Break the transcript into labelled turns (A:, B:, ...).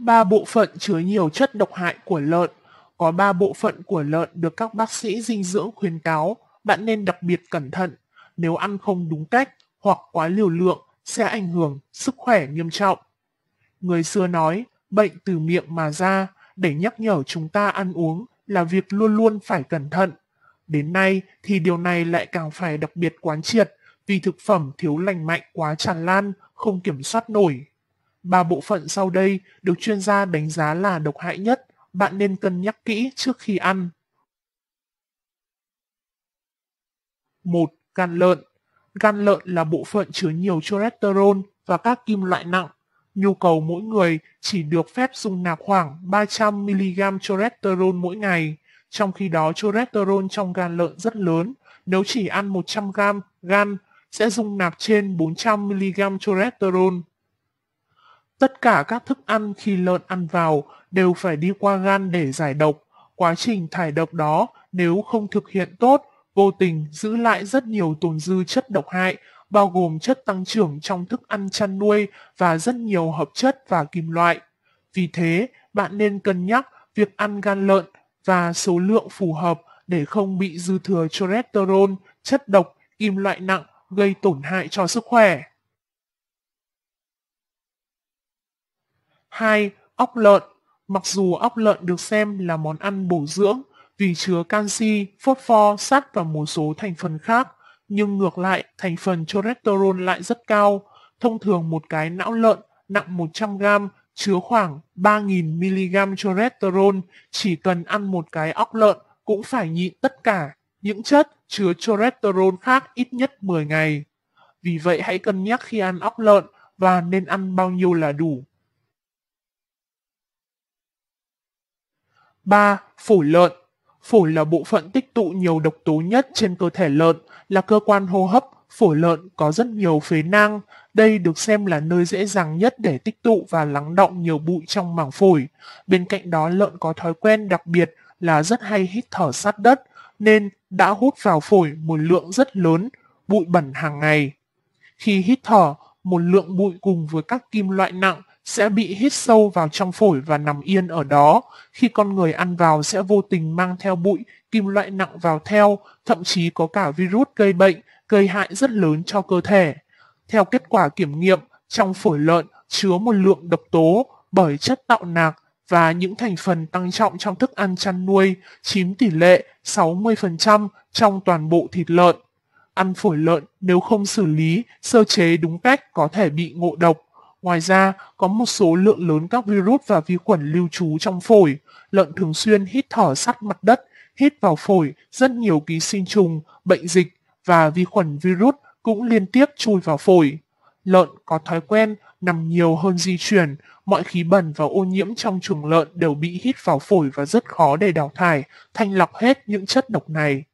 A: Ba bộ phận chứa nhiều chất độc hại của lợn. Có ba bộ phận của lợn được các bác sĩ dinh dưỡng khuyến cáo bạn nên đặc biệt cẩn thận. Nếu ăn không đúng cách hoặc quá liều lượng sẽ ảnh hưởng sức khỏe nghiêm trọng. Người xưa nói, bệnh từ miệng mà ra, để nhắc nhở chúng ta ăn uống là việc luôn luôn phải cẩn thận. Đến nay thì điều này lại càng phải đặc biệt quán triệt vì thực phẩm thiếu lành mạnh quá tràn lan, không kiểm soát nổi Ba bộ phận sau đây được chuyên gia đánh giá là độc hại nhất, bạn nên cân nhắc kỹ trước khi ăn. 1. Gan lợn Gan lợn là bộ phận chứa nhiều cholesterol và các kim loại nặng. Nhu cầu mỗi người chỉ được phép dùng nạp khoảng 300mg cholesterol mỗi ngày. Trong khi đó cholesterol trong gan lợn rất lớn, nếu chỉ ăn 100g gan sẽ dùng nạp trên 400mg cholesterol. Tất cả các thức ăn khi lợn ăn vào đều phải đi qua gan để giải độc. Quá trình thải độc đó nếu không thực hiện tốt, vô tình giữ lại rất nhiều tồn dư chất độc hại, bao gồm chất tăng trưởng trong thức ăn chăn nuôi và rất nhiều hợp chất và kim loại. Vì thế, bạn nên cân nhắc việc ăn gan lợn và số lượng phù hợp để không bị dư thừa cholesterol, chất độc, kim loại nặng gây tổn hại cho sức khỏe. 2. ốc lợn Mặc dù ốc lợn được xem là món ăn bổ dưỡng vì chứa canxi, phốt pho, sắt và một số thành phần khác, nhưng ngược lại, thành phần cholesterol lại rất cao. Thông thường một cái não lợn nặng 100 gram chứa khoảng 3.000mg cholesterol, chỉ cần ăn một cái ốc lợn cũng phải nhịn tất cả những chất chứa cholesterol khác ít nhất 10 ngày. Vì vậy hãy cân nhắc khi ăn ốc lợn và nên ăn bao nhiêu là đủ. 3. Phổi lợn Phổi là bộ phận tích tụ nhiều độc tố nhất trên cơ thể lợn, là cơ quan hô hấp, phổi lợn có rất nhiều phế nang. Đây được xem là nơi dễ dàng nhất để tích tụ và lắng động nhiều bụi trong màng phổi. Bên cạnh đó lợn có thói quen đặc biệt là rất hay hít thở sát đất, nên đã hút vào phổi một lượng rất lớn, bụi bẩn hàng ngày. Khi hít thở, một lượng bụi cùng với các kim loại nặng sẽ bị hít sâu vào trong phổi và nằm yên ở đó. Khi con người ăn vào sẽ vô tình mang theo bụi, kim loại nặng vào theo, thậm chí có cả virus gây bệnh, gây hại rất lớn cho cơ thể. Theo kết quả kiểm nghiệm, trong phổi lợn chứa một lượng độc tố bởi chất tạo nạc và những thành phần tăng trọng trong thức ăn chăn nuôi chiếm tỷ lệ 60% trong toàn bộ thịt lợn. Ăn phổi lợn nếu không xử lý, sơ chế đúng cách có thể bị ngộ độc. Ngoài ra, có một số lượng lớn các virus và vi khuẩn lưu trú trong phổi. Lợn thường xuyên hít thở sắt mặt đất, hít vào phổi rất nhiều ký sinh trùng, bệnh dịch và vi khuẩn virus cũng liên tiếp chui vào phổi. Lợn có thói quen nằm nhiều hơn di chuyển, mọi khí bẩn và ô nhiễm trong chuồng lợn đều bị hít vào phổi và rất khó để đào thải, thanh lọc hết những chất độc này.